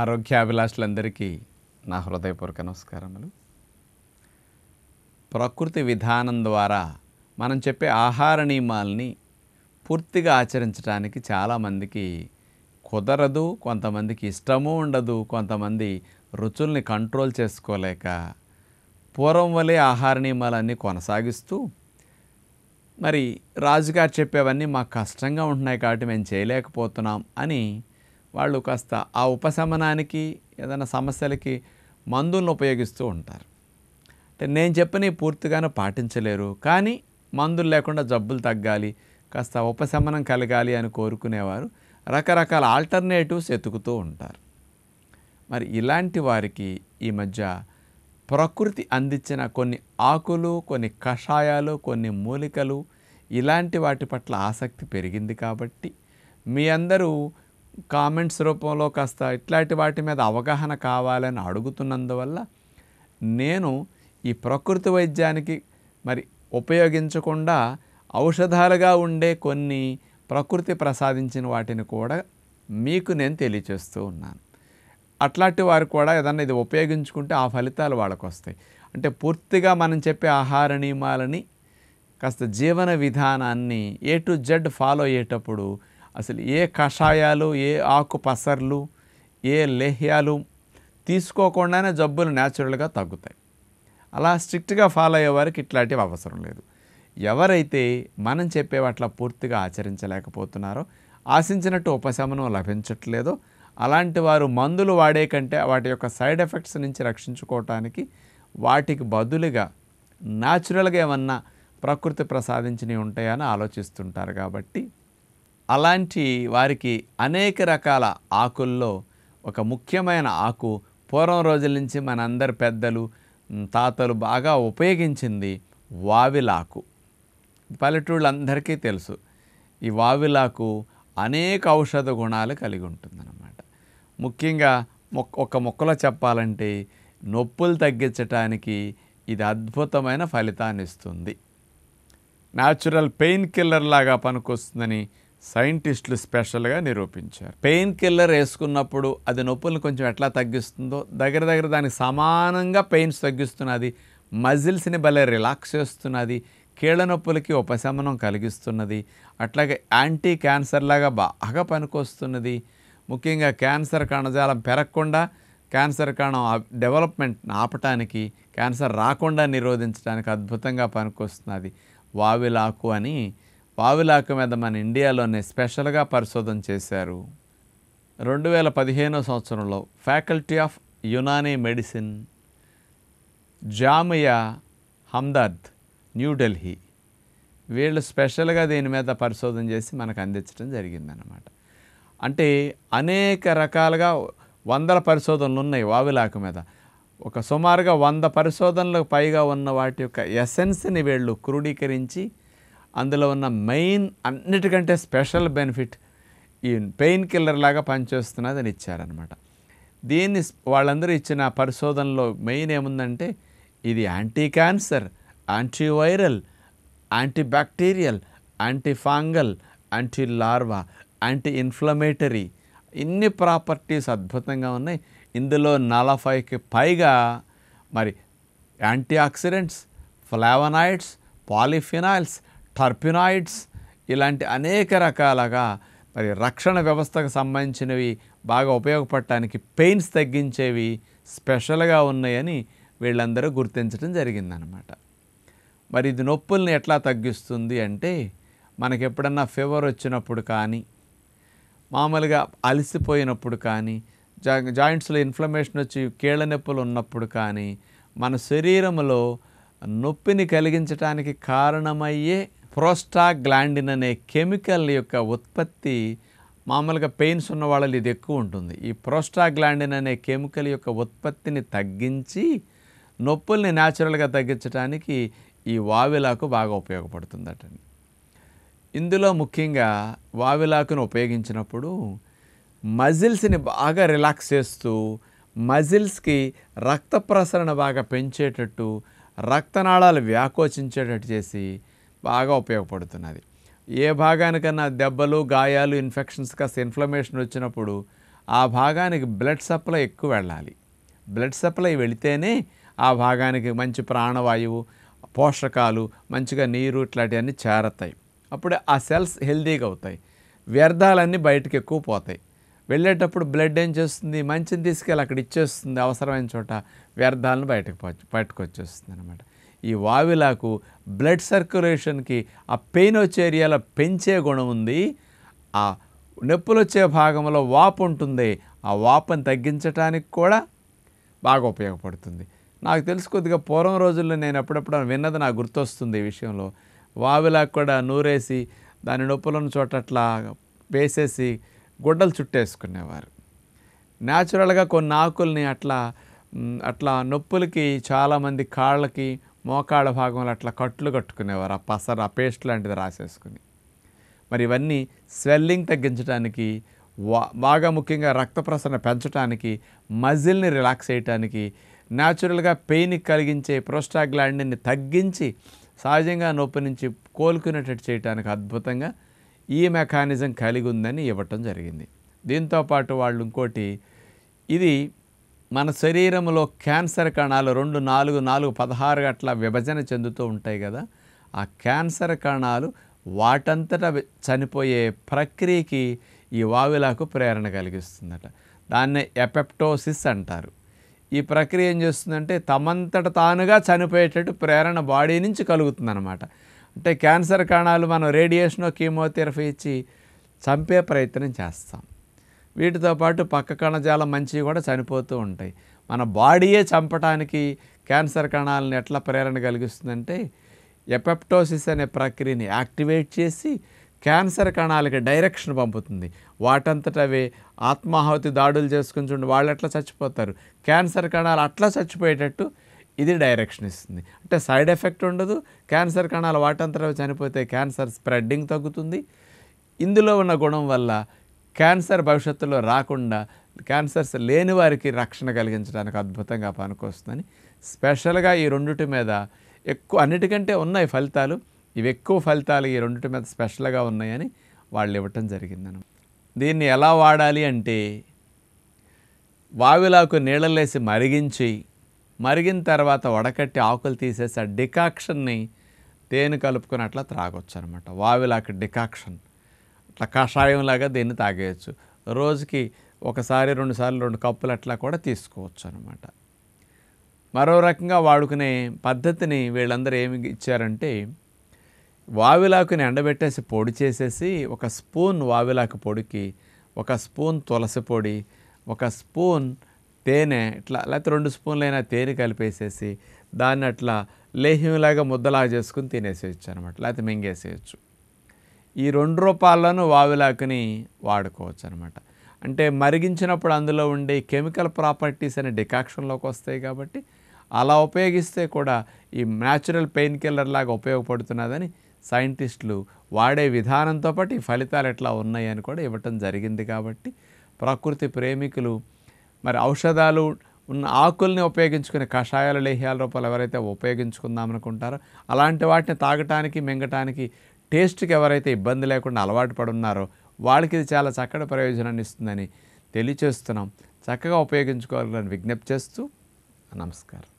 ఆరోగ్యాభిలాషులందరికీ నా హృదయపూర్వక నమస్కారములు ప్రకృతి విధానం ద్వారా మనం చెప్పే ఆహార నియమాల్ని పూర్తిగా ఆచరించడానికి చాలామందికి కుదరదు కొంతమందికి ఇష్టము ఉండదు కొంతమంది రుచుల్ని కంట్రోల్ చేసుకోలేక పూర్వం వలె ఆహార నియమాలన్నీ కొనసాగిస్తూ మరి రాజుగారు చెప్పేవన్నీ మాకు కష్టంగా ఉంటున్నాయి కాబట్టి మేము చేయలేకపోతున్నాం అని వాళ్ళు కాస్త ఆ ఉపశమనానికి ఏదైనా సమస్యలకి మందులను ఉపయోగిస్తూ ఉంటారు అంటే నేను చెప్పినవి పూర్తిగానే పాటించలేరు కానీ మందులు లేకుండా జబ్బులు తగ్గాలి కాస్త ఉపశమనం కలగాలి అని కోరుకునేవారు రకరకాల ఆల్టర్నేటివ్స్ ఎతుకుతూ ఉంటారు మరి ఇలాంటి వారికి ఈ మధ్య ప్రకృతి అందించిన కొన్ని ఆకులు కొన్ని కషాయాలు కొన్ని మూలికలు ఇలాంటి వాటి పట్ల ఆసక్తి పెరిగింది కాబట్టి మీ అందరూ కామెంట్స్ రూపంలో కాస్త ఇట్లాంటి వాటి మీద అవగాహన కావాలని అడుగుతున్నందువల్ల నేను ఈ ప్రకృతి వైద్యానికి మరి ఉపయోగించకుండా ఔషధాలుగా ఉండే కొన్ని ప్రకృతి ప్రసాదించిన వాటిని కూడా మీకు నేను తెలియచేస్తూ ఉన్నాను అట్లాంటి వారు కూడా ఏదన్నా ఇది ఉపయోగించుకుంటే ఆ ఫలితాలు వాళ్ళకు వస్తాయి అంటే పూర్తిగా మనం చెప్పే ఆహార నియమాలని కాస్త జీవన విధానాన్ని ఏ టు జెడ్ ఫాలో అయ్యేటప్పుడు అసలు ఏ కషాయాలు ఏ ఆకు పసర్లు ఏ లేహ్యాలు తీసుకోకుండానే జబ్బులు న్యాచురల్గా తగ్గుతాయి అలా స్ట్రిక్ట్గా ఫాలో అయ్యే వారికి ఇట్లాంటివి అవసరం లేదు ఎవరైతే మనం చెప్పే వాటిలో పూర్తిగా ఆచరించలేకపోతున్నారో ఆశించినట్టు ఉపశమనం లభించట్లేదో అలాంటి వారు మందులు వాడే కంటే వాటి యొక్క సైడ్ ఎఫెక్ట్స్ నుంచి రక్షించుకోవటానికి వాటికి బదులుగా న్యాచురల్గా ఏమన్నా ప్రకృతి ప్రసాదించినవి ఉంటాయని ఆలోచిస్తుంటారు కాబట్టి అలాంటి వారికి అనేక రకాల ఆకుల్లో ఒక ముఖ్యమైన ఆకు పూర్వం రోజుల నుంచి మనందరి పెద్దలు తాతలు బాగా ఉపయోగించింది వావిలాకు పల్లెటూళ్ళందరికీ తెలుసు ఈ వావిలాకు అనేక ఔషధ గుణాలు కలిగి ఉంటుందన్నమాట ముఖ్యంగా ఒక మొక్కలో చెప్పాలంటే నొప్పులు తగ్గించటానికి ఇది అద్భుతమైన ఫలితాన్ని ఇస్తుంది న్యాచురల్ పెయిన్ కిల్లర్ లాగా పనికొస్తుందని సైంటిస్టులు స్పెషల్గా నిరూపించారు పెయిన్ కిల్లర్ వేసుకున్నప్పుడు అది నొప్పులను కొంచెం ఎట్లా తగ్గిస్తుందో దగ్గర దగ్గర దానికి సమానంగా పెయిన్స్ తగ్గిస్తున్నది మజిల్స్ని భలే రిలాక్స్ చేస్తున్నది కీళ్ళ నొప్పులకి ఉపశమనం కలిగిస్తున్నది అట్లాగే యాంటీ క్యాన్సర్ లాగా బాగా పనికొస్తున్నది ముఖ్యంగా క్యాన్సర్ కణజాలం పెరగకుండా క్యాన్సర్ కణం డెవలప్మెంట్ ఆపటానికి క్యాన్సర్ రాకుండా నిరోధించడానికి అద్భుతంగా పనికొస్తున్నది వావిలాకు అని పావిలాకు మీద మన ఇండియాలోనే స్పెషల్గా పరిశోధన చేశారు రెండు వేల పదిహేనో సంవత్సరంలో faculty of Unani medicine Jamia Hamdard New Delhi వీళ్ళు స్పెషల్గా దీని మీద పరిశోధన చేసి మనకు అందించడం జరిగిందనమాట అంటే అనేక రకాలుగా వందల పరిశోధనలు ఉన్నాయి వావిలాకు మీద ఒక సుమారుగా వంద పరిశోధనలకు పైగా ఉన్న వాటి యొక్క ఎసెన్స్ని వీళ్ళు క్రోడీకరించి అందులో ఉన్న మెయిన్ అన్నిటికంటే స్పెషల్ బెనిఫిట్ ఈ పెయిన్ కిల్లర్ లాగా పనిచేస్తున్నది అని ఇచ్చారనమాట దీన్ని వాళ్ళందరూ ఇచ్చిన పరిశోధనలో మెయిన్ ఏముందంటే ఇది anti cancer antiviral antibacterial antifungal anti larva anti inflammatory ఇన్ని ప్రాపర్టీస్ అద్భుతంగా ఉన్నాయి ఇందులో నలభైకి పైగా మరి antioxidants flavonoids polyphenols terpenoids ఇలాంటి అనేక రకాలుగా మరి రక్షణ వ్యవస్థకు సంబంధించినవి బాగా ఉపయోగపడటానికి పెయిన్స్ తగ్గించేవి స్పెషల్గా ఉన్నాయని వీళ్ళందరూ గుర్తించడం జరిగిందనమాట మరి ఇది నొప్పుల్ని ఎట్లా తగ్గిస్తుంది అంటే మనకి ఎప్పుడన్నా ఫీవర్ వచ్చినప్పుడు కానీ మామూలుగా అలసిపోయినప్పుడు కానీ జా జాయింట్స్లో ఇన్ఫ్లమేషన్ వచ్చి కీళ్ళ నొప్పులు ఉన్నప్పుడు కానీ మన శరీరంలో నొప్పిని కలిగించడానికి కారణమయ్యే ప్రోస్టాగ్లాండిన్ అనే కెమికల్ యొక్క ఉత్పత్తి మామూలుగా పెయిన్స్ ఉన్న వాళ్ళు ఇది ఎక్కువ ఉంటుంది ఈ ప్రోస్టాగ్లాండిన్ అనే కెమికల్ యొక్క ఉత్పత్తిని తగ్గించి నొప్పుల్ని న్యాచురల్గా తగ్గించడానికి ఈ వావిలాకు బాగా ఉపయోగపడుతుందటండి ఇందులో ముఖ్యంగా వావిలాకును ఉపయోగించినప్పుడు మజిల్స్ని బాగా రిలాక్స్ చేస్తూ మజిల్స్కి రక్త ప్రసరణ బాగా పెంచేటట్టు రక్తనాళాలు వ్యాకోచించేటట్టు చేసి బాగా ఉపయోగపడుతున్నది ఏ భాగానికన్నా దెబ్బలు గాయాలు ఇన్ఫెక్షన్స్ కాస్త ఇన్ఫ్లమేషన్ వచ్చినప్పుడు ఆ భాగానికి బ్లడ్ సప్లై ఎక్కువ వెళ్ళాలి బ్లడ్ సప్లై వెళితేనే ఆ భాగానికి మంచి ప్రాణవాయువు పోషకాలు మంచిగా నీరు ఇట్లాంటివన్నీ చేరతాయి అప్పుడు ఆ సెల్స్ హెల్దీగా అవుతాయి వ్యర్థాలన్నీ బయటకు ఎక్కువ పోతాయి వెళ్ళేటప్పుడు బ్లడ్ ఏం చేస్తుంది మంచిని తీసుకెళ్ళి అక్కడ ఇచ్చేస్తుంది అవసరమైన చోట వ్యర్థాలను బయటకు పట్టుకొచ్చేస్తుంది అనమాట ఈ వావిలాకు బ్లడ్ సర్క్యులేషన్కి ఆ పెయినోచేరియాల పెంచే గుణం ఉంది ఆ నొప్పులు వచ్చే భాగంలో వాపు ఉంటుంది ఆ వాపును తగ్గించడానికి కూడా బాగా ఉపయోగపడుతుంది నాకు తెలుసు కొద్దిగా పూర్వం రోజుల్లో నేను అప్పుడప్పుడు విన్నది నాకు గుర్తొస్తుంది ఈ విషయంలో వావిలాకు కూడా నూరేసి దాని నొప్పులను చోటట్లా వేసేసి గుడ్డలు చుట్టేసుకునేవారు న్యాచురల్గా కొన్ని ఆకుల్ని అట్లా అట్లా నొప్పులకి చాలామంది కాళ్ళకి మోకాళ్ళ భాగంలో అట్లా కట్లు కట్టుకునేవారు ఆ పసర ఆ పేస్ట్ లాంటిది రాసేసుకుని మరి ఇవన్నీ స్వెల్లింగ్ తగ్గించడానికి బాగా ముఖ్యంగా రక్త ప్రసరణ పెంచడానికి మజిల్ని రిలాక్స్ చేయడానికి న్యాచురల్గా పెయిన్ కలిగించే ప్రోస్టాగ్లాండిని తగ్గించి సహజంగా నొప్పి నుంచి కోలుకునేటట్టు చేయడానికి అద్భుతంగా ఈ మెకానిజం కలిగి ఉందని ఇవ్వటం జరిగింది దీంతోపాటు వాళ్ళు ఇంకోటి ఇది మన శరీరంలో క్యాన్సర్ కణాలు రెండు నాలుగు నాలుగు పదహారు అట్లా విభజన చెందుతూ ఉంటాయి కదా ఆ క్యాన్సర్ కణాలు వాటంతట చనిపోయే ప్రక్రియకి ఈ వావిలాకు ప్రేరణ కలిగిస్తుందట దాన్ని ఎపెప్టోసిస్ అంటారు ఈ ప్రక్రియ ఏం చేస్తుందంటే తమంతట తానుగా చనిపోయేటట్టు ప్రేరణ బాడీ నుంచి కలుగుతుందన్నమాట అంటే క్యాన్సర్ కణాలు మనం రేడియేషన్ కీమోథెరపీ ఇచ్చి చంపే ప్రయత్నం చేస్తాం వీటితో పాటు పక్క కణజాలం మంచివి కూడా చనిపోతూ ఉంటాయి మన బాడీయే చంపటానికి క్యాన్సర్ కణాలను ఎట్లా ప్రేరణ కలిగిస్తుందంటే ఎపెప్టోసిస్ అనే ప్రక్రియని యాక్టివేట్ చేసి క్యాన్సర్ కణాలకి డైరెక్షన్ పంపుతుంది వాటంతట అవే ఆత్మాహుతి దాడులు చేసుకుని చూడండి వాళ్ళు ఎట్లా చచ్చిపోతారు క్యాన్సర్ కణాలు అట్లా చచ్చిపోయేటట్టు ఇది డైరెక్షన్ ఇస్తుంది అంటే సైడ్ ఎఫెక్ట్ ఉండదు క్యాన్సర్ కణాలు వాటంతట చనిపోతే క్యాన్సర్ స్ప్రెడ్డింగ్ తగ్గుతుంది ఇందులో ఉన్న గుణం వల్ల క్యాన్సర్ భవిష్యత్తులో రాకుండా క్యాన్సర్స్ లేని వారికి రక్షణ కలిగించడానికి అద్భుతంగా పనికొస్తుందని స్పెషల్గా ఈ రెండుటి మీద ఎక్కువ అన్నిటికంటే ఉన్నాయి ఫలితాలు ఇవి ఎక్కువ ఫలితాలు ఈ రెండుటి మీద స్పెషల్గా ఉన్నాయని వాళ్ళు ఇవ్వటం జరిగిందను దీన్ని ఎలా వాడాలి అంటే వావిలాకు నీళ్ళలేసి మరిగించి మరిగిన తర్వాత వడకట్టి ఆకులు తీసేసి ఆ డికాక్షన్ని తేనె కలుపుకుని త్రాగొచ్చు అనమాట వావిలాకు డికాక్షన్ అట్లా కషాయంలాగా దీన్ని తాగేయచ్చు రోజుకి ఒకసారి రెండుసార్లు రెండు కప్పులు అట్లా కూడా తీసుకోవచ్చు అనమాట మరో రకంగా వాడుకునే పద్ధతిని వీళ్ళందరూ ఏమి ఇచ్చారంటే వావిలాకుని ఎండబెట్టేసి పొడి చేసేసి ఒక స్పూన్ వావిలాకు పొడికి ఒక స్పూన్ తులసి పొడి ఒక స్పూన్ తేనె ఇట్లా లేకపోతే రెండు స్పూన్లైనా తేనె కలిపేసేసి దాన్ని అట్లా లేహ్యంలాగా ముద్దలాగా చేసుకుని తినేసేయచ్చు అనమాట లేకపోతే మింగేసేయచ్చు ఈ రెండు రూపాలను వావిలాకుని వాడుకోవచ్చు అనమాట అంటే మరిగించినప్పుడు అందులో ఉండే కెమికల్ ప్రాపర్టీస్ అనే డికాక్షన్లోకి వస్తాయి కాబట్టి అలా ఉపయోగిస్తే కూడా ఈ న్యాచురల్ పెయిన్ కిల్లర్ లాగా ఉపయోగపడుతున్నదని సైంటిస్టులు వాడే విధానంతో పాటు ఈ ఫలితాలు ఎట్లా ఉన్నాయని కూడా ఇవ్వటం జరిగింది కాబట్టి ప్రకృతి ప్రేమికులు మరి ఔషధాలు ఉన్న ఆకుల్ని ఉపయోగించుకునే కషాయాలు లేహ్యాల రూపాయలు ఎవరైతే ఉపయోగించుకుందాం అనుకుంటారో అలాంటి వాటిని తాగటానికి మింగటానికి టేస్ట్కి ఎవరైతే ఇబ్బంది లేకుండా అలవాటు పడున్నారో వాళ్ళకి ఇది చాలా చక్కటి ప్రయోజనాన్ని ఇస్తుందని తెలియచేస్తున్నాం చక్కగా ఉపయోగించుకోవాలని విజ్ఞప్తి చేస్తూ నమస్కారం